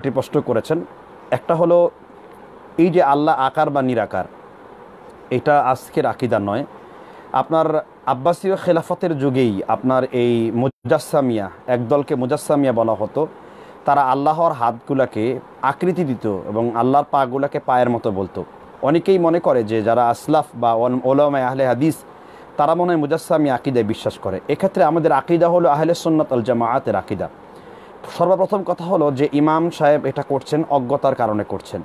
একটি প্রশ্ন করেছেন একটা হলো এই যে আল্লাহ আকার বা নিরাকার এটা আজকের আকিদা নয় আপনার আব্বাসীয় খেলাফতের যুগেই আপনার এই মুজাসামিয়া একদলকে মুজাসামিয়া বলা হতো তারা আল্লাহর হাতগুলাকে আকৃতি দিত এবং আল্লাহর পাগুলাকে পায়ের মতো বলতো অনেকেই মনে করে যে যারা আসলাফ বা ওলামায় আহলে হাদিস তারা মনে হয় মুজাসামিয়া আকিদায় বিশ্বাস করে এক্ষেত্রে আমাদের আকিদা হলো আহলে সন্ন্যত আল জামায়াতের আকিদা সর্বপ্রথম কথা হলো যে ইমাম সাহেব এটা করছেন অজ্ঞতার কারণে করছেন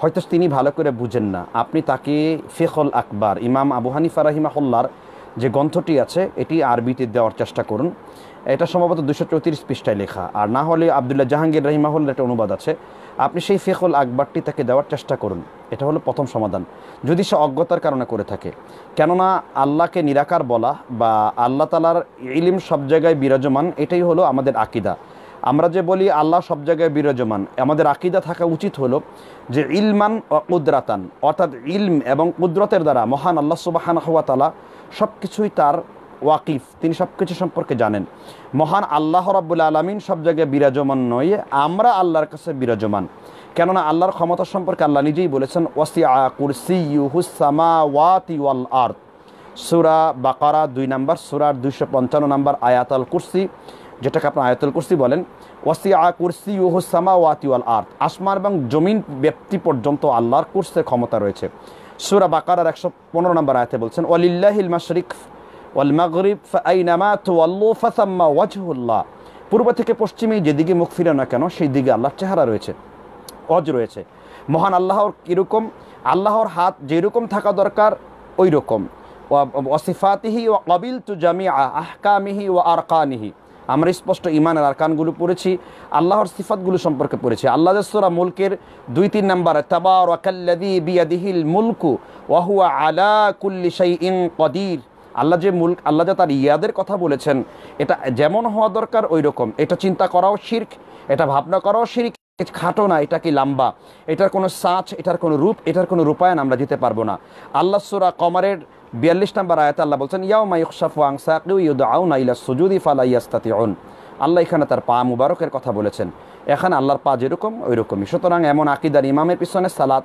হয়তো তিনি ভালো করে বুঝেন না আপনি তাকে ফেখল আকবার ইমাম আবু হানিফা রাহিমাহুল্লার যে গ্রন্থটি আছে এটি আরবিতে দেওয়ার চেষ্টা করুন এটা সম্ভবত দুশো চৌত্রিশ পৃষ্ঠায় লেখা আর না হলে আবদুল্লাহ জাহাঙ্গীর রহিমাহুল্লার একটা অনুবাদ আছে আপনি সেই ফেখল আকবরটি তাকে দেওয়ার চেষ্টা করুন এটা হলো প্রথম সমাধান যদি সে অজ্ঞতার কারণে করে থাকে কেননা আল্লাহকে নিরাকার বলা বা আল্লাহ তালার ইলিম সব জায়গায় বিরাজমান এটাই হলো আমাদের আকিদা আমরা যে বলি আল্লাহ সব জায়গায় বিরাজমান আমাদের আকিদা থাকা উচিত হলো যে ইলমান ও কুদরাতান অর্থাৎ ইলম এবং কুদরতের দ্বারা মহান আল্লাহ সুবাহান তালা সব কিছুই তার ওয়াকিফ তিনি সব কিছু সম্পর্কে জানেন মহান আল্লাহ রাবুল আলমিন সব জায়গায় বিরাজমান নয় আমরা আল্লাহর কাছে বিরাজমান কেননা আল্লাহর ক্ষমতা সম্পর্কে আল্লাহ নিজেই বলেছেন ওয়াসি ইউ হুসামা ওয়াতি ওয়াল আর্থ সুরা বাকারা দুই নাম্বার সুরার দুইশো পঞ্চান্ন নম্বর আয়াতাল কুরসি যেটাকে আপনার আয়তল কুর্সি বলেন ওয়াসিয়া কুর্সি ইউহসামা আল আর্থ আসমান এবং জমিন ব্যক্তি পর্যন্ত আল্লাহর কুর্সের ক্ষমতা রয়েছে সুরা বাকারার একশো পনেরো নম্বর আয়তে বলছেন ওয়ালিল্লাহিল মাশরিক ওয়াল মাগরিব ফাইনামা তুয়াল্লু ফাসাম্মা ওয়াজহুল্লাহ পূর্ব থেকে পশ্চিমে যেদিকে মুখ ফিরে না কেন সেই দিকে আল্লাহর চেহারা রয়েছে অজ রয়েছে মহান আল্লাহর কীরকম আল্লাহর হাত যেরকম থাকা দরকার ওই রকম ওয়াসিফাতিহি ও কবিল তু জামি আহকামিহি ও আরকানিহি আমরা স্পষ্ট ইমানের আরকানগুলো পড়েছি আল্লাহর সিফাতগুলো সম্পর্কে পড়েছি আল্লাহ জসোরা মুলকের দুই তিন নম্বর তাবার ওয়াকাল্লাদি মুলকু ওয়াহুয়া আলা কুল্লি ইন কদির আল্লাহ যে মুল্ক আল্লাহ যে তার ইয়াদের কথা বলেছেন এটা যেমন হওয়া দরকার ওই রকম এটা চিন্তা করাও শির্ক এটা ভাবনা করাও শির্ক খাটো না এটা কি লাম্বা এটার কোনো সাঁচ এটার কোনো রূপ এটার কোনো রূপায়ণ আমরা দিতে পারবো না আল্লাহ সুরা কমারের বিয়াল্লিশ নাম্বার আয়াত আল্লাহ বলছেন ইয়াও ইকশাফু আংসাকিউ ইউদাউনা ইলা সুজুদি ফালা ইয়াস্তাতিউন আল্লাহ এখানে তার পা মুবারকের কথা বলেছেন এখানে আল্লাহর পা যেরকম ওই রকমই সুতরাং এমন আকিদার ইমামের পিছনে সালাদ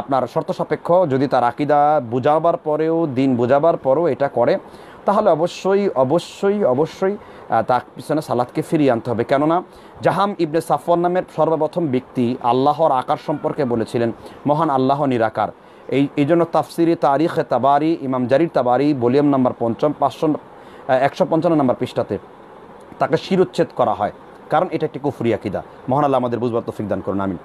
আপনার শর্ত সাপেক্ষ যদি তার আকিদা বোঝাবার পরেও দিন বোঝাবার পরেও এটা করে তাহলে অবশ্যই অবশ্যই অবশ্যই তার পিছনে সালাদকে ফিরিয়ে আনতে হবে কেননা জাহাম ইবনে সাফর নামের সর্বপ্রথম ব্যক্তি আল্লাহর আকার সম্পর্কে বলেছিলেন মহান আল্লাহ নিরাকার এই এই জন্য তাফসিরি তারিখে তাবারি ইমাম জারির তাবারি ভলিউম নাম্বার পঞ্চম পাঁচশো একশো পঞ্চান্ন নম্বর পৃষ্ঠাতে তাকে শিরোচ্ছেদ করা হয় কারণ এটা একটি কুফুরি আকিদা মহান আল্লাহ আমাদের বুঝবার তফিক দান করুন আমিন